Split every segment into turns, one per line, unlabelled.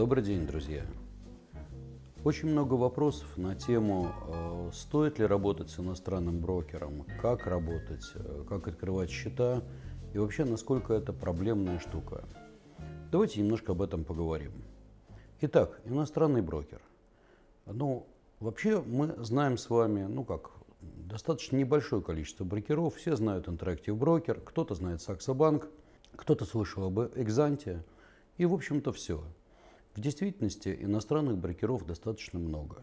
Добрый день, друзья. Очень много вопросов на тему, э, стоит ли работать с иностранным брокером, как работать, э, как открывать счета и вообще, насколько это проблемная штука. Давайте немножко об этом поговорим. Итак, иностранный брокер. Ну, вообще мы знаем с вами, ну как, достаточно небольшое количество брокеров. Все знают Interactive Broker, кто-то знает Saxo Bank, кто-то слышал об Экзанте. И, в общем-то, все. В действительности иностранных брокеров достаточно много.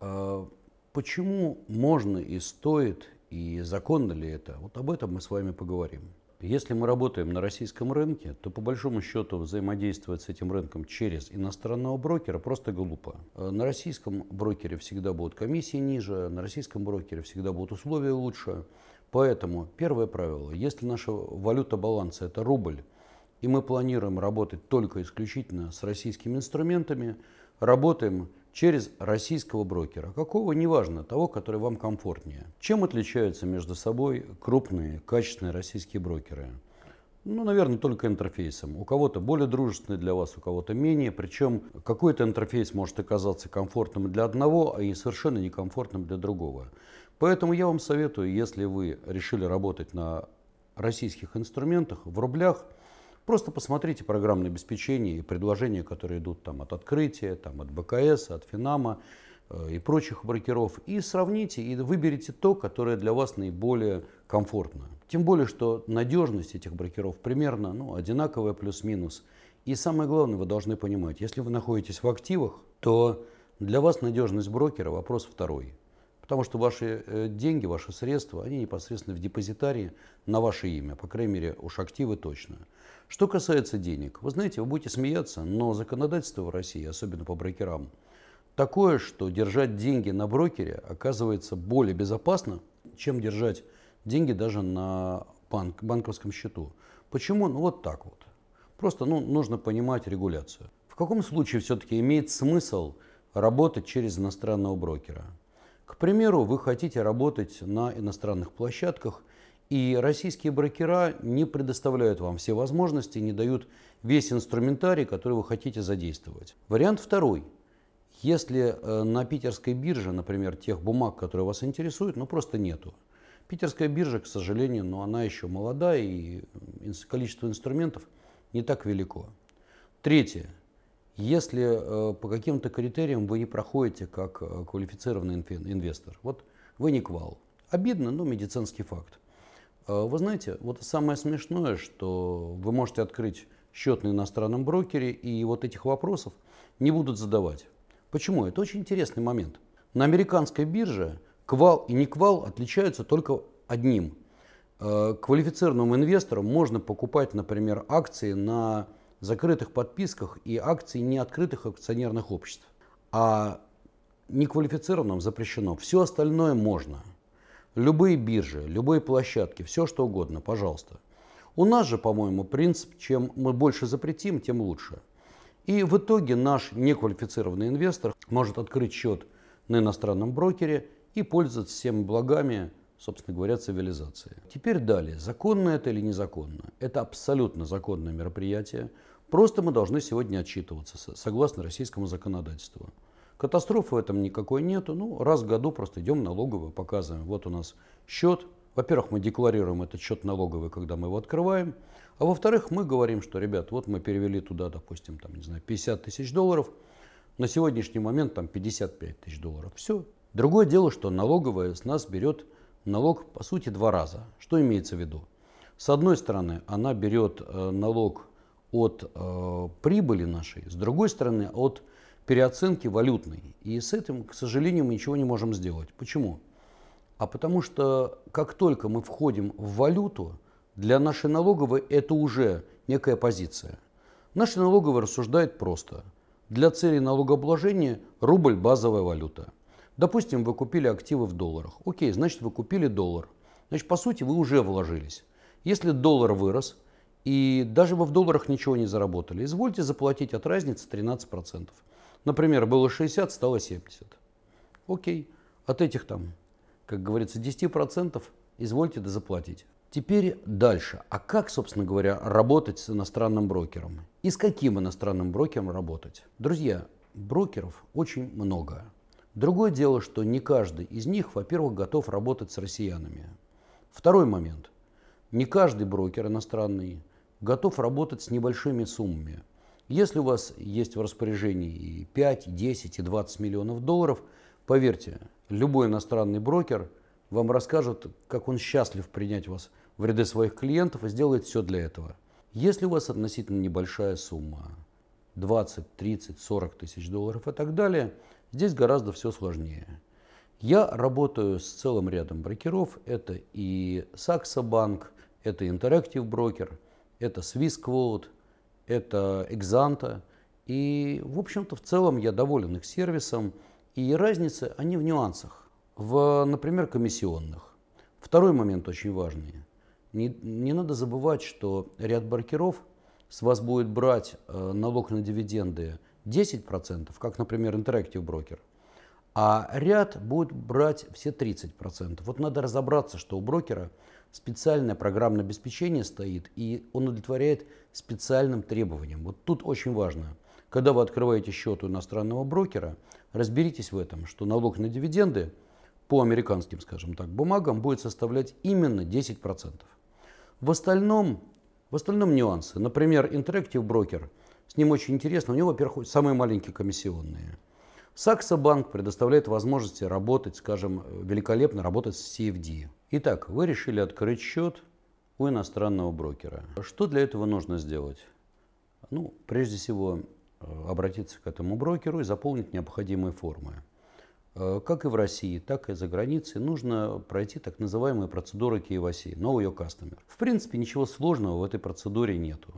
А почему можно и стоит, и законно ли это? Вот об этом мы с вами поговорим. Если мы работаем на российском рынке, то по большому счету взаимодействовать с этим рынком через иностранного брокера просто глупо. А на российском брокере всегда будут комиссии ниже, на российском брокере всегда будут условия лучше. Поэтому первое правило, если наша валюта баланса это рубль, и мы планируем работать только исключительно с российскими инструментами, работаем через российского брокера. Какого, неважно, того, который вам комфортнее. Чем отличаются между собой крупные, качественные российские брокеры? Ну, наверное, только интерфейсом. У кого-то более дружественный для вас, у кого-то менее. Причем какой-то интерфейс может оказаться комфортным для одного, а и совершенно некомфортным для другого. Поэтому я вам советую, если вы решили работать на российских инструментах в рублях – Просто посмотрите программное обеспечение и предложения, которые идут там от открытия, там от БКС, от Финама э, и прочих брокеров, и сравните, и выберите то, которое для вас наиболее комфортно. Тем более, что надежность этих брокеров примерно ну, одинаковая плюс-минус. И самое главное, вы должны понимать, если вы находитесь в активах, то для вас надежность брокера – вопрос второй – Потому что ваши э, деньги, ваши средства, они непосредственно в депозитарии на ваше имя, по крайней мере, уж активы точно. Что касается денег, вы знаете, вы будете смеяться, но законодательство в России, особенно по брокерам, такое, что держать деньги на брокере оказывается более безопасно, чем держать деньги даже на банк, банковском счету. Почему? Ну вот так вот. Просто ну, нужно понимать регуляцию. В каком случае все-таки имеет смысл работать через иностранного брокера? К примеру, вы хотите работать на иностранных площадках, и российские брокера не предоставляют вам все возможности, не дают весь инструментарий, который вы хотите задействовать. Вариант второй. Если э, на питерской бирже, например, тех бумаг, которые вас интересуют, ну просто нету. Питерская биржа, к сожалению, но она еще молодая, и количество инструментов не так велико. Третье. Если э, по каким-то критериям вы не проходите как э, квалифицированный инвестор, вот вы не квал. Обидно, но медицинский факт. Э, вы знаете, вот самое смешное, что вы можете открыть счет на иностранном брокере, и вот этих вопросов не будут задавать. Почему? Это очень интересный момент. На американской бирже квал и не квал отличаются только одним. Квалифицированным инвесторам можно покупать, например, акции на закрытых подписках и акций неоткрытых акционерных обществ. А неквалифицированным запрещено. Все остальное можно. Любые биржи, любые площадки, все что угодно, пожалуйста. У нас же, по-моему, принцип, чем мы больше запретим, тем лучше. И в итоге наш неквалифицированный инвестор может открыть счет на иностранном брокере и пользоваться всеми благами собственно говоря, цивилизации. Теперь далее. Законно это или незаконно? Это абсолютно законное мероприятие. Просто мы должны сегодня отчитываться согласно российскому законодательству. Катастрофы в этом никакой нету. Ну, раз в году просто идем налоговую, показываем. Вот у нас счет. Во-первых, мы декларируем этот счет налоговый, когда мы его открываем. А во-вторых, мы говорим, что, ребят, вот мы перевели туда, допустим, там, не знаю, 50 тысяч долларов. На сегодняшний момент там 55 тысяч долларов. Все. Другое дело, что налоговая с нас берет налог по сути два раза. Что имеется в виду? С одной стороны, она берет э, налог от э, прибыли нашей, с другой стороны, от переоценки валютной. И с этим, к сожалению, мы ничего не можем сделать. Почему? А потому что как только мы входим в валюту, для нашей налоговой это уже некая позиция. Наша налоговая рассуждает просто. Для цели налогообложения рубль – базовая валюта – Допустим, вы купили активы в долларах. Окей, значит, вы купили доллар. Значит, по сути, вы уже вложились. Если доллар вырос, и даже вы в долларах ничего не заработали, извольте заплатить от разницы 13%. Например, было 60, стало 70. Окей, от этих там, как говорится, 10% извольте заплатить. Теперь дальше. А как, собственно говоря, работать с иностранным брокером? И с каким иностранным брокером работать? Друзья, брокеров очень много. Другое дело, что не каждый из них, во-первых, готов работать с россиянами. Второй момент. Не каждый брокер иностранный готов работать с небольшими суммами. Если у вас есть в распоряжении и 5, и 10, и 20 миллионов долларов, поверьте, любой иностранный брокер вам расскажет, как он счастлив принять вас в ряды своих клиентов и сделает все для этого. Если у вас относительно небольшая сумма, 20, 30, 40 тысяч долларов и так далее – Здесь гораздо все сложнее. Я работаю с целым рядом брокеров. Это и Saxo Bank, это Interactive Broker, это SwissQuote, это Exanta. И, в общем-то, в целом я доволен их сервисом. И разницы, они в нюансах. В, например, комиссионных. Второй момент очень важный. Не, не надо забывать, что ряд брокеров с вас будет брать э, налог на дивиденды – 10%, как, например, Interactive Broker, а ряд будет брать все 30%. Вот надо разобраться, что у брокера специальное программное обеспечение стоит, и он удовлетворяет специальным требованиям. Вот тут очень важно. Когда вы открываете счет у иностранного брокера, разберитесь в этом, что налог на дивиденды по американским, скажем так, бумагам будет составлять именно 10%. В остальном, в остальном нюансы. Например, Interactive Broker – с ним очень интересно. У него, во-первых, самые маленькие комиссионные. Сакса Банк предоставляет возможности работать, скажем, великолепно работать с CFD. Итак, вы решили открыть счет у иностранного брокера. Что для этого нужно сделать? Ну, прежде всего, э, обратиться к этому брокеру и заполнить необходимые формы. Э, как и в России, так и за границей нужно пройти так называемые процедуры KYC, Know Your Customer. В принципе, ничего сложного в этой процедуре нету.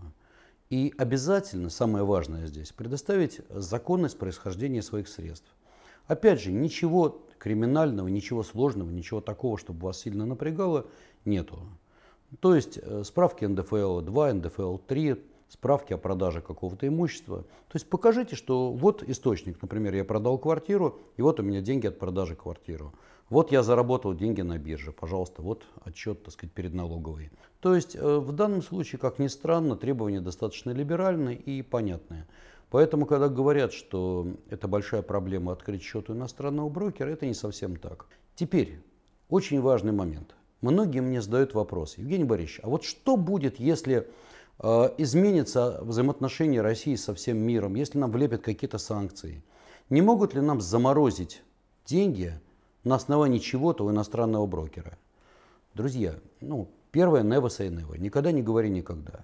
И обязательно, самое важное здесь, предоставить законность происхождения своих средств. Опять же, ничего криминального, ничего сложного, ничего такого, чтобы вас сильно напрягало, нету. То есть э, справки НДФЛ 2, НДФЛ 3, справки о продаже какого-то имущества. То есть покажите, что вот источник, например, я продал квартиру, и вот у меня деньги от продажи квартиры. Вот я заработал деньги на бирже, пожалуйста, вот отчет, так сказать, перед налоговой. То есть э, в данном случае, как ни странно, требования достаточно либеральные и понятные. Поэтому, когда говорят, что это большая проблема открыть счет у иностранного брокера, это не совсем так. Теперь, очень важный момент. Многие мне задают вопрос, Евгений Борисович, а вот что будет, если Э, изменится взаимоотношения России со всем миром, если нам влепят какие-то санкции? Не могут ли нам заморозить деньги на основании чего-то у иностранного брокера? Друзья, ну, первое, never say never. Никогда не говори никогда.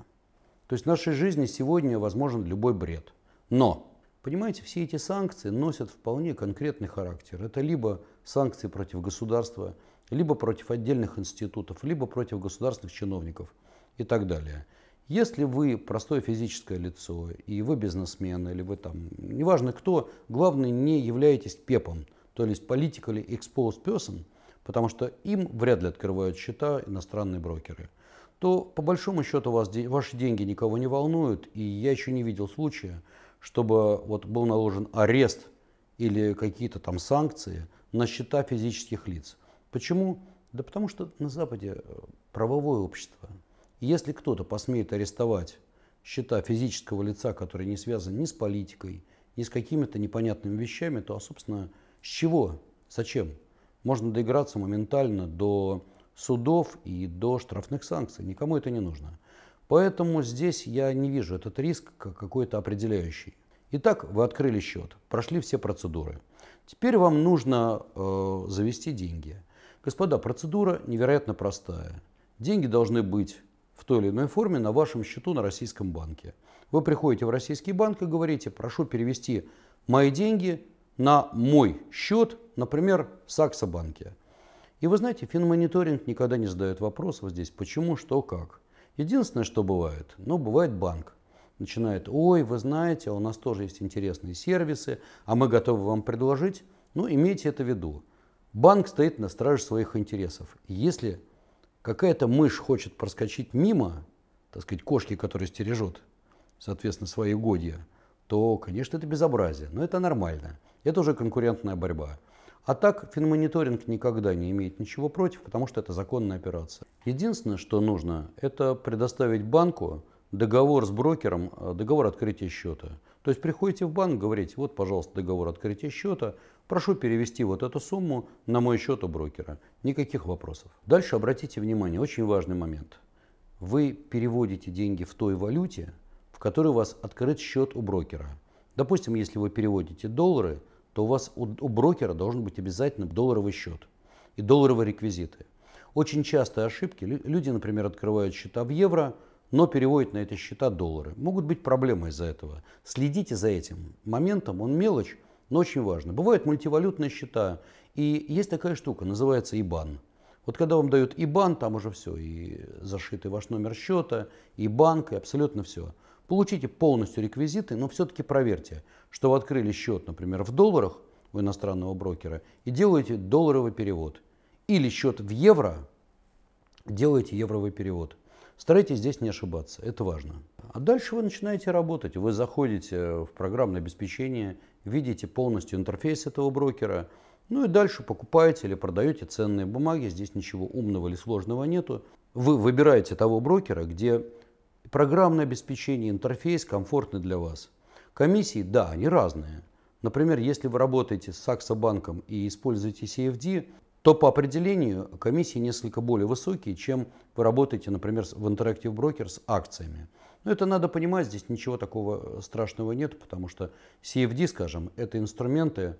То есть в нашей жизни сегодня возможен любой бред. Но, понимаете, все эти санкции носят вполне конкретный характер. Это либо санкции против государства, либо против отдельных институтов, либо против государственных чиновников и так далее. Если вы простое физическое лицо, и вы бизнесмен, или вы там, неважно кто, главное, не являетесь пепом, то есть или exposed person, потому что им вряд ли открывают счета иностранные брокеры, то по большому счету вас, ваши деньги никого не волнуют, и я еще не видел случая, чтобы вот был наложен арест или какие-то там санкции на счета физических лиц. Почему? Да потому что на Западе э, правовое общество – если кто-то посмеет арестовать счета физического лица, который не связан ни с политикой, ни с какими-то непонятными вещами, то, собственно, с чего? Зачем? Можно доиграться моментально до судов и до штрафных санкций. Никому это не нужно. Поэтому здесь я не вижу этот риск как какой-то определяющий. Итак, вы открыли счет, прошли все процедуры. Теперь вам нужно э, завести деньги. Господа, процедура невероятно простая. Деньги должны быть в той или иной форме на вашем счету на российском банке. Вы приходите в российский банк и говорите, прошу перевести мои деньги на мой счет, например, в Саксобанке. И вы знаете, финмониторинг никогда не задает вопросов здесь, почему, что, как. Единственное, что бывает, ну, бывает банк. Начинает, ой, вы знаете, у нас тоже есть интересные сервисы, а мы готовы вам предложить. Ну, имейте это в виду. Банк стоит на страже своих интересов. Если какая-то мышь хочет проскочить мимо, так сказать, кошки, которая стережет, соответственно, свои годья, то, конечно, это безобразие, но это нормально. Это уже конкурентная борьба. А так финмониторинг никогда не имеет ничего против, потому что это законная операция. Единственное, что нужно, это предоставить банку договор с брокером, э, договор открытия счета. То есть приходите в банк, говорите, вот, пожалуйста, договор открытия счета, прошу перевести вот эту сумму на мой счет у брокера. Никаких вопросов. Дальше обратите внимание, очень важный момент. Вы переводите деньги в той валюте, в которой у вас открыт счет у брокера. Допустим, если вы переводите доллары, то у вас у, у брокера должен быть обязательно долларовый счет и долларовые реквизиты. Очень частые ошибки. Люди, например, открывают счета в евро – но переводит на эти счета доллары. Могут быть проблемы из-за этого. Следите за этим моментом, он мелочь, но очень важно. Бывают мультивалютные счета, и есть такая штука, называется ИБАН. Вот когда вам дают ИБАН, там уже все, и зашитый ваш номер счета, и банк, и абсолютно все. Получите полностью реквизиты, но все-таки проверьте, что вы открыли счет, например, в долларах у иностранного брокера и делаете долларовый перевод. Или счет в евро, делаете евровый перевод. Старайтесь здесь не ошибаться, это важно. А дальше вы начинаете работать. Вы заходите в программное обеспечение, видите полностью интерфейс этого брокера, ну и дальше покупаете или продаете ценные бумаги. Здесь ничего умного или сложного нету. Вы выбираете того брокера, где программное обеспечение, интерфейс комфортны для вас. Комиссии, да, они разные. Например, если вы работаете с Саксо банком и используете CFD, то по определению комиссии несколько более высокие, чем вы работаете, например, в Interactive Broker с акциями. Но ну, это надо понимать, здесь ничего такого э, страшного нет, потому что CFD, скажем, это инструменты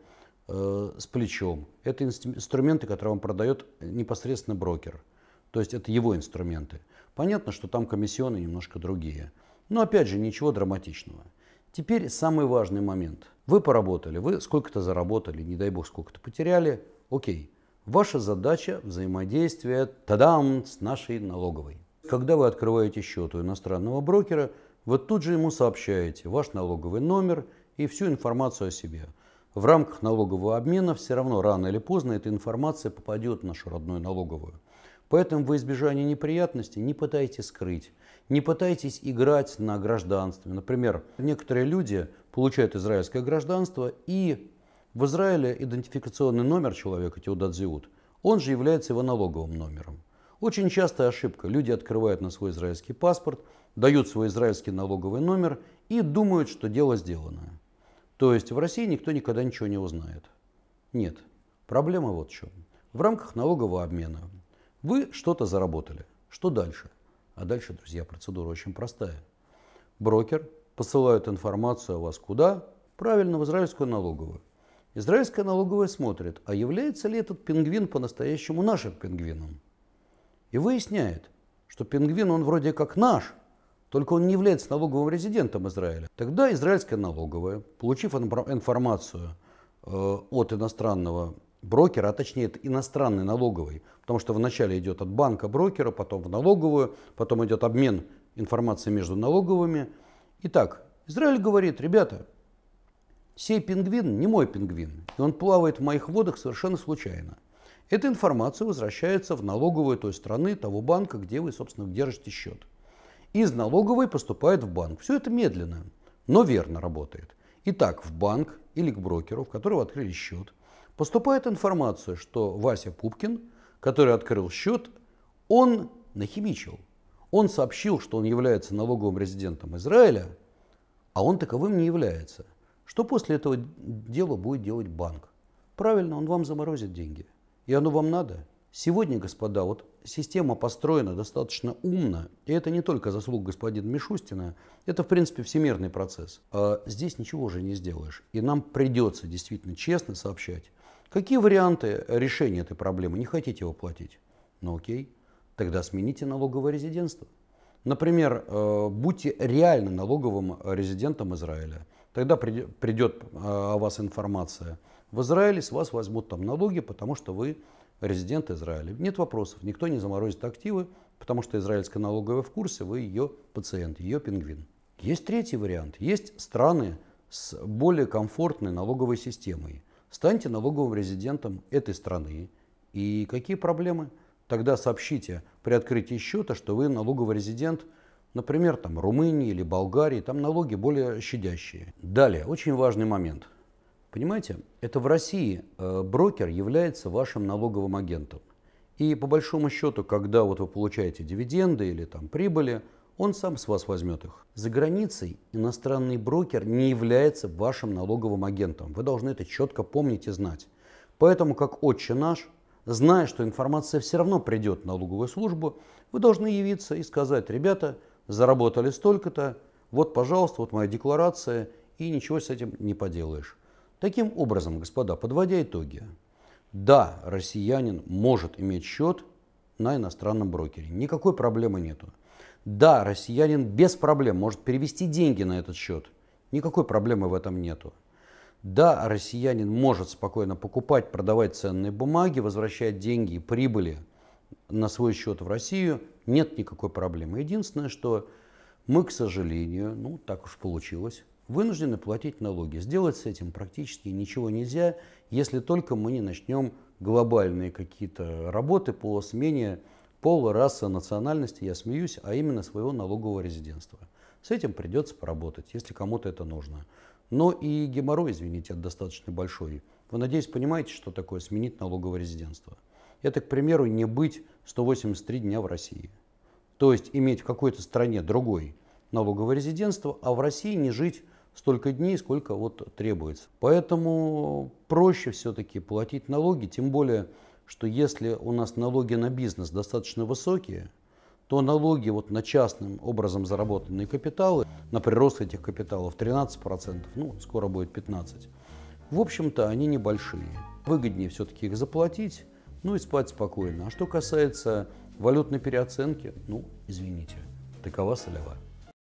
э, с плечом, это инструменты, которые вам продает непосредственно брокер. То есть это его инструменты. Понятно, что там комиссионы немножко другие. Но опять же, ничего драматичного. Теперь самый важный момент. Вы поработали, вы сколько-то заработали, не дай бог сколько-то потеряли, окей. Ваша задача – взаимодействия тадам с нашей налоговой. Когда вы открываете счет у иностранного брокера, вы тут же ему сообщаете ваш налоговый номер и всю информацию о себе. В рамках налогового обмена все равно рано или поздно эта информация попадет в нашу родную налоговую. Поэтому в избежание неприятностей не пытайтесь скрыть, не пытайтесь играть на гражданстве. Например, некоторые люди получают израильское гражданство и в Израиле идентификационный номер человека Теодадзиут, он же является его налоговым номером. Очень частая ошибка. Люди открывают на свой израильский паспорт, дают свой израильский налоговый номер и думают, что дело сделано. То есть в России никто никогда ничего не узнает. Нет. Проблема вот в чем. В рамках налогового обмена вы что-то заработали. Что дальше? А дальше, друзья, процедура очень простая. Брокер посылает информацию о вас куда? Правильно, в израильскую налоговую. Израильская налоговая смотрит, а является ли этот пингвин по-настоящему нашим пингвином. И выясняет, что пингвин, он вроде как наш, только он не является налоговым резидентом Израиля. Тогда израильская налоговая, получив информацию э, от иностранного брокера, а точнее это иностранной налоговой, потому что вначале идет от банка брокера, потом в налоговую, потом идет обмен информацией между налоговыми. Итак, Израиль говорит, ребята, Сей пингвин не мой пингвин, и он плавает в моих водах совершенно случайно. Эта информация возвращается в налоговую той страны, того банка, где вы, собственно, держите счет. Из налоговой поступает в банк. Все это медленно, но верно работает. Итак, в банк или к брокеру, в которого открыли счет, поступает информация, что Вася Пупкин, который открыл счет, он нахимичил. Он сообщил, что он является налоговым резидентом Израиля, а он таковым не является – что после этого дела будет делать банк? Правильно, он вам заморозит деньги. И оно вам надо? Сегодня, господа, вот система построена достаточно умно, и это не только заслуг господина Мишустина, это, в принципе, всемирный процесс. А здесь ничего уже не сделаешь, и нам придется действительно честно сообщать, какие варианты решения этой проблемы, не хотите его платить? Ну окей, тогда смените налоговое резидентство. Например, э, будьте реально налоговым резидентом Израиля – Тогда придет а, о вас информация в Израиле, с вас возьмут там налоги, потому что вы резидент Израиля. Нет вопросов, никто не заморозит активы, потому что израильская налоговая в курсе, вы ее пациент, ее пингвин. Есть третий вариант. Есть страны с более комфортной налоговой системой. Станьте налоговым резидентом этой страны. И какие проблемы? Тогда сообщите при открытии счета, что вы налоговый резидент – Например, там Румынии или Болгарии, там налоги более щадящие. Далее, очень важный момент. Понимаете, это в России э, брокер является вашим налоговым агентом. И по большому счету, когда вот вы получаете дивиденды или там прибыли, он сам с вас возьмет их. За границей иностранный брокер не является вашим налоговым агентом. Вы должны это четко помнить и знать. Поэтому, как отче наш, зная, что информация все равно придет в налоговую службу, вы должны явиться и сказать, ребята, заработали столько-то, вот, пожалуйста, вот моя декларация, и ничего с этим не поделаешь. Таким образом, господа, подводя итоги, да, россиянин может иметь счет на иностранном брокере, никакой проблемы нету. Да, россиянин без проблем может перевести деньги на этот счет, никакой проблемы в этом нету. Да, россиянин может спокойно покупать, продавать ценные бумаги, возвращать деньги и прибыли на свой счет в Россию, нет никакой проблемы. Единственное, что мы, к сожалению, ну так уж получилось, вынуждены платить налоги. Сделать с этим практически ничего нельзя, если только мы не начнем глобальные какие-то работы по смене пола, расы, национальности, я смеюсь, а именно своего налогового резидентства. С этим придется поработать, если кому-то это нужно. Но и геморрой, извините, достаточно большой. Вы, надеюсь, понимаете, что такое сменить налоговое резидентство? это, к примеру, не быть 183 дня в России. То есть иметь в какой-то стране другой налоговое резидентство, а в России не жить столько дней, сколько вот требуется. Поэтому проще все-таки платить налоги, тем более, что если у нас налоги на бизнес достаточно высокие, то налоги вот на частным образом заработанные капиталы, на прирост этих капиталов 13%, ну, скоро будет 15%, в общем-то, они небольшие. Выгоднее все-таки их заплатить, ну и спать спокойно. А что касается валютной переоценки, ну, извините, такова солева.